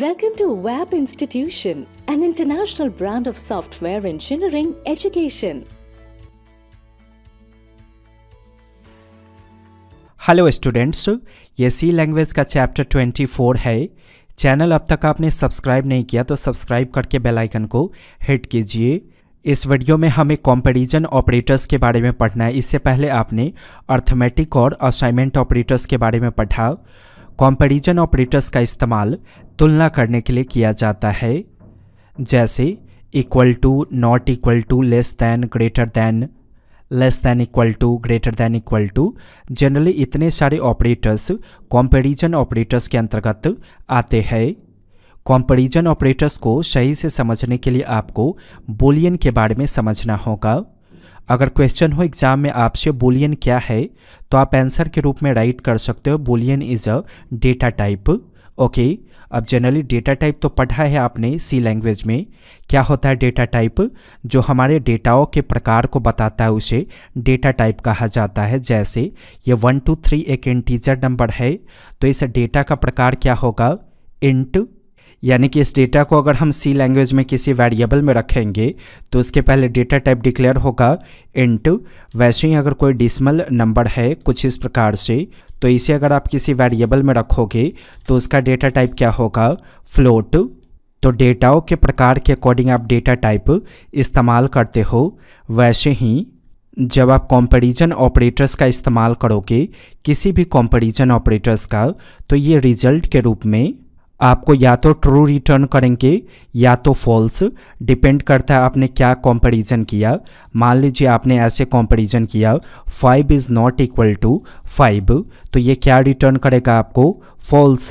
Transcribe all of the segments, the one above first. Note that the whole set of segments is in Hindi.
Welcome to WAP Institution, an international brand of software engineering education. Hello students ये सी लैंग्वेज का चैप्टर 24 है चैनल अब तक आपने सब्सक्राइब नहीं किया तो सब्सक्राइब करके बेल आइकन को हिट कीजिए इस वीडियो में हमें कॉम्पेरिजन ऑपरेटर्स के बारे में पढ़ना है इससे पहले आपने अर्थमेटिक और असाइनमेंट ऑपरेटर्स के बारे में पढ़ा कॉम्पेरिजन ऑपरेटर्स का इस्तेमाल तुलना करने के लिए किया जाता है जैसे equal to not equal to less than greater than less than equal to greater than equal to generally इतने सारे ऑपरेटर्स कॉम्पेरिजन ऑपरेटर्स के अंतर्गत आते हैं कॉम्पेरिजन ऑपरेटर्स को सही से समझने के लिए आपको बोलियन के बारे में समझना होगा अगर क्वेश्चन हो एग्जाम में आपसे बोलियन क्या है तो आप आंसर के रूप में राइट कर सकते हो boolean is a data type okay अब जनरली डेटा टाइप तो पढ़ा है आपने सी लैंग्वेज में क्या होता है डेटा टाइप जो हमारे डेटाओं के प्रकार को बताता है उसे डेटा टाइप कहा जाता है जैसे ये वन टू थ्री एक इंटीजर नंबर है तो इस डेटा का प्रकार क्या होगा इंट यानी कि इस डेटा को अगर हम सी लैंग्वेज में किसी वेरिएबल में रखेंगे तो उसके पहले डेटा टाइप डिक्लेयर होगा इंट वैसे ही अगर कोई डिसमल नंबर है कुछ इस प्रकार से तो इसे अगर आप किसी वेरिएबल में रखोगे तो उसका डेटा टाइप क्या होगा फ्लोट तो डेटाओं के प्रकार के अकॉर्डिंग आप डेटा टाइप इस्तेमाल करते हो वैसे ही जब आप कंपैरिजन ऑपरेटर्स का इस्तेमाल करोगे किसी भी कंपैरिजन ऑपरेटर्स का तो ये रिजल्ट के रूप में आपको या तो ट्रू रिटर्न करेंगे या तो फॉल्स डिपेंड करता है आपने क्या कंपैरिजन किया मान लीजिए आपने ऐसे कंपैरिजन किया five is not equal to five तो ये क्या रिटर्न करेगा आपको फॉल्स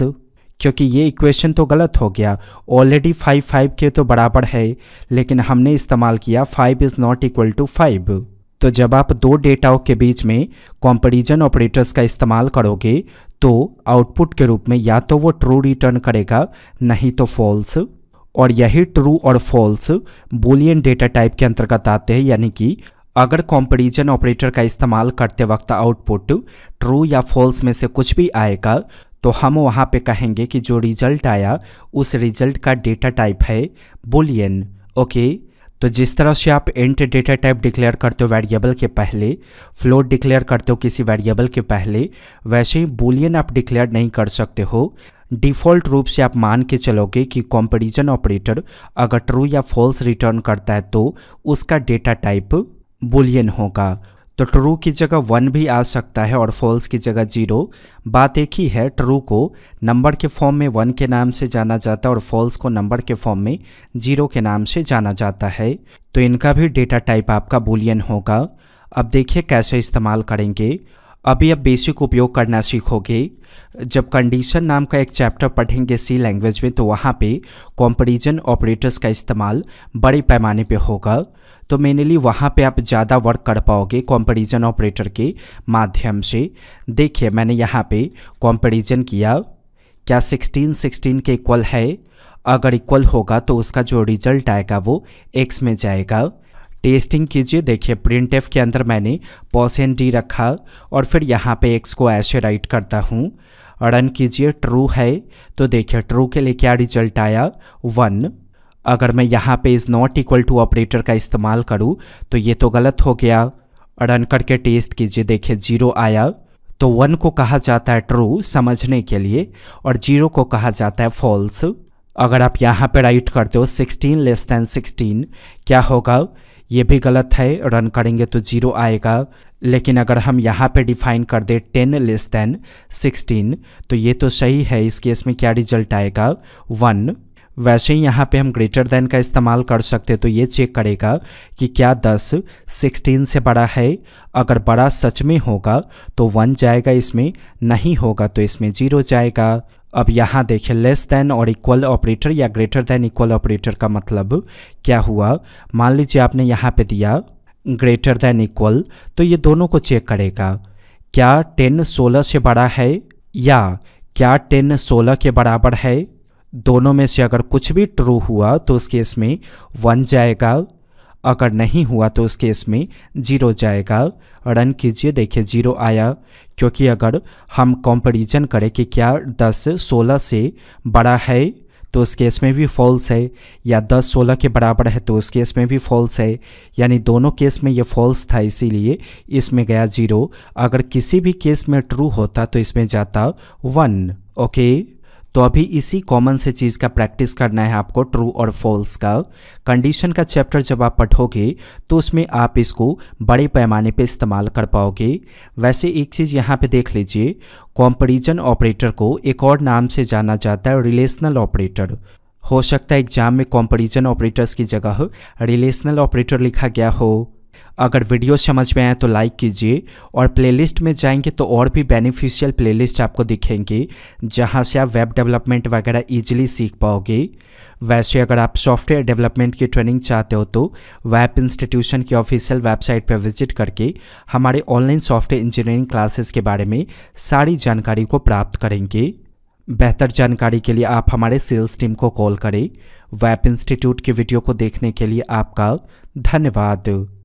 क्योंकि ये इक्वेशन तो गलत हो गया ऑलरेडी फाइव फाइव के तो बराबर है लेकिन हमने इस्तेमाल किया five is not equal to five तो जब आप दो डेटाओं के बीच में कंपैरिजन ऑपरेटर्स का इस्तेमाल करोगे तो आउटपुट के रूप में या तो वो ट्रू रिटर्न करेगा नहीं तो फॉल्स और यही ट्रू और फॉल्स बुलियन डेटा टाइप के अंतर्गत आते हैं यानी कि अगर कॉम्पेरिजन ऑपरेटर का इस्तेमाल करते वक्त आउटपुट ट्रू या फॉल्स में से कुछ भी आएगा तो हम वहाँ पे कहेंगे कि जो रिजल्ट आया उस रिजल्ट का डेटा टाइप है बुलियन ओके तो जिस तरह से आप इंट डेटा टाइप डिक्लेयर करते हो वेरिएबल के पहले फ्लोट डिक्लेयर करते हो किसी वेरिएबल के पहले वैसे ही बोलियन आप डिक्लेयर नहीं कर सकते हो डिफ़ॉल्ट रूप से आप मान के चलोगे कि कंपैरिजन ऑपरेटर अगर ट्रू या फॉल्स रिटर्न करता है तो उसका डेटा टाइप बुलियन होगा तो ट्रू की जगह वन भी आ सकता है और फॉल्स की जगह जीरो बात एक ही है ट्रू को नंबर के फॉर्म में वन के नाम से जाना जाता है और फॉल्स को नंबर के फॉर्म में जीरो के नाम से जाना जाता है तो इनका भी डेटा टाइप आपका बुलियन होगा अब देखिए कैसे इस्तेमाल करेंगे अभी आप बेसिक उपयोग करना सीखोगे जब कंडीशन नाम का एक चैप्टर पढ़ेंगे सी लैंग्वेज में तो वहाँ पे कंपैरिजन ऑपरेटर्स का इस्तेमाल बड़े पैमाने पे होगा तो मेनली वहाँ पे आप ज़्यादा वर्क कर पाओगे कंपैरिजन ऑपरेटर के माध्यम से देखिए मैंने यहाँ पे कंपैरिजन किया क्या 16 16 के इक्वल है अगर इक्वल होगा तो उसका जो रिजल्ट आएगा वो एक्स में जाएगा टेस्टिंग कीजिए देखिए प्रिंट एफ के अंदर मैंने पॉसन डी रखा और फिर यहाँ पे एक्स को ऐसे राइट करता हूँ रन कीजिए ट्रू है तो देखिए ट्रू के लिए क्या रिजल्ट आया वन अगर मैं यहाँ पे is not equal to operator का इस्तेमाल करूँ तो ये तो गलत हो गया रन करके टेस्ट कीजिए देखिए जीरो आया तो वन को कहा जाता है ट्रू समझने के लिए और जीरो को कहा जाता है फॉल्स अगर आप यहाँ पे राइट करते हो सिक्सटीन लेस दैन सिक्सटीन क्या होगा ये भी गलत है रन करेंगे तो जीरो आएगा लेकिन अगर हम यहाँ पे डिफाइन कर दें टेन लेस देन सिक्सटीन तो ये तो सही है इस केस में क्या रिजल्ट आएगा वन वैसे ही यहाँ पे हम ग्रेटर देन का इस्तेमाल कर सकते तो ये चेक करेगा कि क्या दस सिक्सटीन से बड़ा है अगर बड़ा सच में होगा तो वन जाएगा इसमें नहीं होगा तो इसमें जीरो जाएगा अब यहाँ देखिए लेस देन और इक्वल ऑपरेटर या ग्रेटर देन इक्वल ऑपरेटर का मतलब क्या हुआ मान लीजिए आपने यहाँ पे दिया ग्रेटर देन इक्वल तो ये दोनों को चेक करेगा क्या टेन सोलह से बड़ा है या क्या टेन सोलह के बराबर है दोनों में से अगर कुछ भी ट्रू हुआ तो उस केस में वन जाएगा अगर नहीं हुआ तो उस केस में जीरो जाएगा रन कीजिए देखिए जीरो आया क्योंकि अगर हम कंपैरिजन करें कि क्या 10 16 से बड़ा है तो उस केस में भी फॉल्स है या 10 16 के बराबर है तो उस केस में भी फॉल्स है यानी दोनों केस में ये फॉल्स था इसीलिए इसमें गया जीरो अगर किसी भी केस में ट्रू होता तो इसमें जाता वन ओके तो अभी इसी कॉमन से चीज़ का प्रैक्टिस करना है आपको ट्रू और फॉल्स का कंडीशन का चैप्टर जब आप पढ़ोगे तो उसमें आप इसको बड़े पैमाने पे इस्तेमाल कर पाओगे वैसे एक चीज़ यहाँ पे देख लीजिए कॉम्परिजन ऑपरेटर को एक और नाम से जाना जाता है रिलेशनल ऑपरेटर हो सकता है एग्जाम में कॉम्परिजन ऑपरेटर्स की जगह रिलेशनल ऑपरेटर लिखा गया हो अगर वीडियो समझ में आए तो लाइक कीजिए और प्लेलिस्ट में जाएंगे तो और भी बेनिफिशियल प्लेलिस्ट आपको दिखेंगी जहां से आप वेब डेवलपमेंट वगैरह इजीली सीख पाओगे वैसे अगर आप सॉफ्टवेयर डेवलपमेंट की ट्रेनिंग चाहते हो तो वेब इंस्टीट्यूशन की ऑफिशियल वेबसाइट पर विजिट करके हमारे ऑनलाइन सॉफ्टवेयर इंजीनियरिंग क्लासेस के बारे में सारी जानकारी को प्राप्त करेंगे बेहतर जानकारी के लिए आप हमारे सेल्स टीम को कॉल करें वेब इंस्टीट्यूट की वीडियो को देखने के लिए आपका धन्यवाद